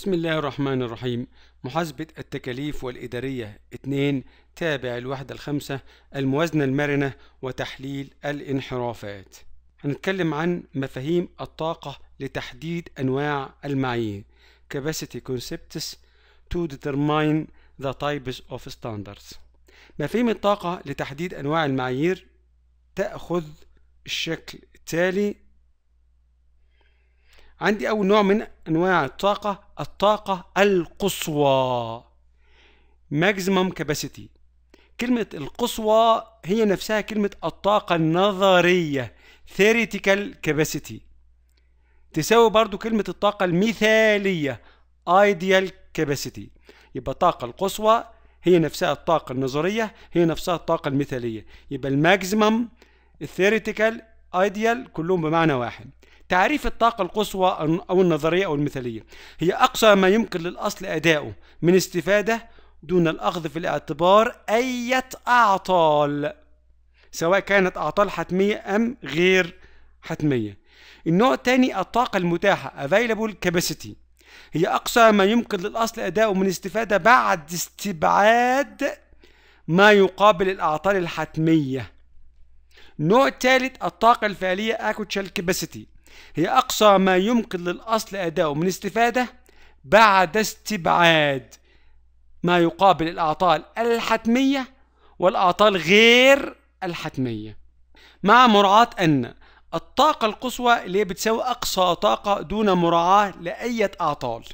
بسم الله الرحمن الرحيم محاسبة التكاليف والإدارية 2 تابع الوحدة الخامسة الموازنة المرنة وتحليل الانحرافات هنتكلم عن مفاهيم الطاقة لتحديد أنواع المعايير capacity concepts to determine the types of standards مفاهيم الطاقة لتحديد أنواع المعايير تأخذ الشكل التالي عندي أول نوع من أنواع الطاقة الطاقة القصوى maximum capacity كلمة القصوى هي نفسها كلمة الطاقة النظرية theoretical capacity تساوي برضو كلمة الطاقة المثالية ideal capacity يبقى الطاقة القصوى هي نفسها الطاقة النظرية هي نفسها الطاقة المثالية يبقى الماكسيمم الثيريتيكال ايديال كلهم بمعنى واحد تعريف الطاقة القصوى أو النظرية أو المثالية هي أقصى ما يمكن للأصل أداؤه من استفادة دون الأخذ في الاعتبار أي أعطال سواء كانت أعطال حتمية أم غير حتمية النوع الثاني الطاقة المتاحة Available Capacity هي أقصى ما يمكن للأصل أداؤه من استفادة بعد استبعاد ما يقابل الأعطال الحتمية النوع الثالث الطاقة الفعلية Actual Capacity هي أقصى ما يمكن للأصل أداؤه من استفادة بعد استبعاد ما يقابل الأعطال الحتمية والأعطال غير الحتمية مع مراعاة أن الطاقة القصوى اللي هي بتساوي أقصى طاقة دون مراعاة لأية أعطال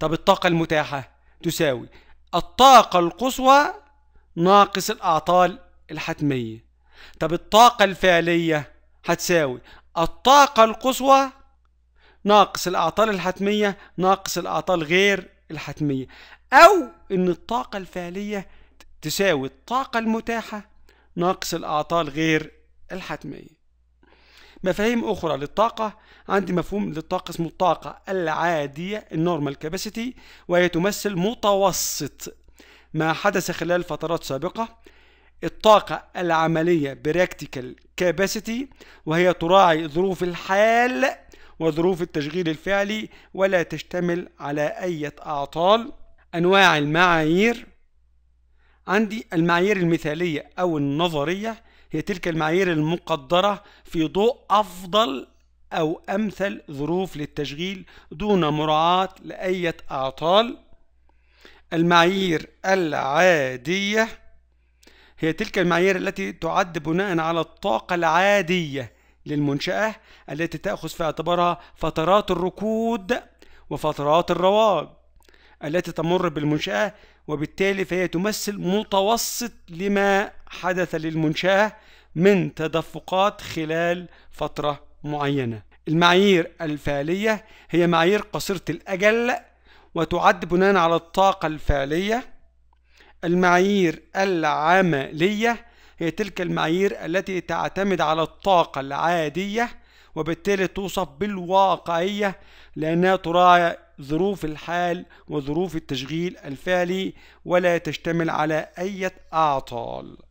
طب الطاقة المتاحة تساوي الطاقة القصوى ناقص الأعطال الحتمية طب الطاقة الفعلية هتساوي الطاقة القصوى ناقص الأعطال الحتمية ناقص الأعطال غير الحتمية أو إن الطاقة الفعلية تساوي الطاقة المتاحة ناقص الأعطال غير الحتمية مفاهيم أخرى للطاقة عندي مفهوم للطاقة اسمه الطاقة العادية النورمال كاباسيتي وهي تمثل متوسط ما حدث خلال فترات سابقة الطاقة العملية براكتيكال كاباسيتي وهي تراعي ظروف الحال وظروف التشغيل الفعلي ولا تشتمل على أي أعطال أنواع المعايير عندي المعايير المثالية أو النظرية هي تلك المعايير المقدرة في ضوء أفضل أو أمثل ظروف للتشغيل دون مراعاة لأية أعطال المعايير العادية هي تلك المعايير التي تعد بناء على الطاقة العادية للمنشأة التي تأخذ في اعتبارها فترات الركود وفترات الرواج التي تمر بالمنشأة وبالتالي فهي تمثل متوسط لما حدث للمنشأة من تدفقات خلال فترة معينة المعايير الفعلية هي معايير قصيرة الأجل وتعد بناء على الطاقة الفعلية المعايير العملية هي تلك المعايير التي تعتمد على الطاقة العادية وبالتالي توصف بالواقعية لأنها تراعي ظروف الحال وظروف التشغيل الفعلي ولا تشتمل على أي أعطال